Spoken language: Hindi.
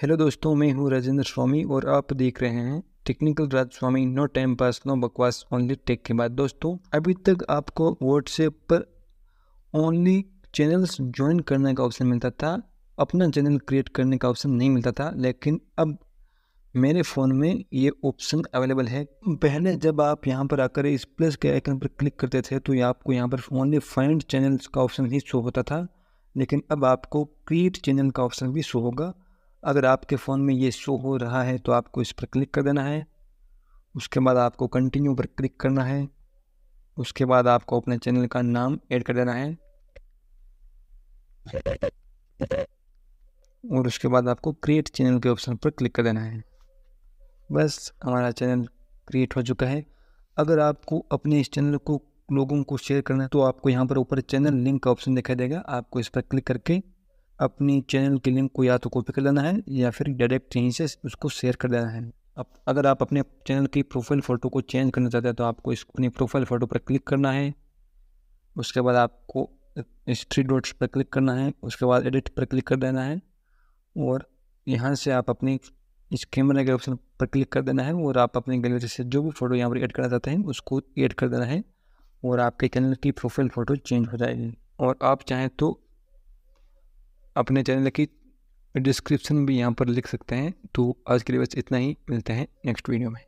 हेलो दोस्तों मैं हूँ राजेंद्र स्वामी और आप देख रहे हैं technical Raj Swami no time pass no बकवास ओनली टेक के बाद दोस्तों अभी तक आपको व्हाट्सएप पर ओनली चैनल्स ज्वाइन करने का ऑप्शन मिलता था अपना चैनल क्रिएट करने का ऑप्शन नहीं मिलता था लेकिन अब मेरे फ़ोन में ये ऑप्शन अवेलेबल है पहले जब आप यहाँ पर आकर इस प्लस के आइकन पर क्लिक करते थे तो आपको यहाँ पर ओनली फाइंड चैनल्स का ऑप्शन ही शो होता था लेकिन अब आपको क्रिएट चैनल का ऑप्शन भी शो होगा अगर आपके फ़ोन में ये शो हो रहा है तो आपको इस पर क्लिक कर देना है उसके बाद आपको कंटिन्यू पर क्लिक करना है उसके बाद आपको अपने चैनल का नाम ऐड कर देना है और उसके बाद आपको क्रिएट चैनल के ऑप्शन पर क्लिक कर देना है बस हमारा चैनल क्रिएट हो चुका है अगर आपको अपने इस चैनल को लोगों को शेयर करना है तो आपको यहाँ पर ऊपर चैनल लिंक का ऑप्शन दिखाई देगा आपको इस पर क्लिक करके अपनी चैनल की लिंक को या तो कॉपी कर लेना है या फिर डायरेक्ट यहीं से उसको शेयर कर देना है अब अगर आप अपने चैनल की प्रोफाइल फ़ोटो को चेंज करना चाहते हैं तो आपको इस अपनी प्रोफाइल फ़ोटो पर क्लिक करना है उसके बाद आपको इस थ्री डॉट्स पर क्लिक करना है उसके बाद एडिट पर क्लिक कर देना है और यहाँ से आप अपनी इस कैमरा के ऑप्शन पर क्लिक कर देना है और आप अपनी गैलरी से जो भी फ़ोटो यहाँ पर ऐड करना चाहते हैं उसको ऐड कर देना है और आपके चैनल की प्रोफाइल फ़ोटो चेंज हो जाएगी और आप चाहें तो अपने चैनल की डिस्क्रिप्शन भी यहाँ पर लिख सकते हैं तो आज के लिए बस इतना ही मिलते हैं नेक्स्ट वीडियो में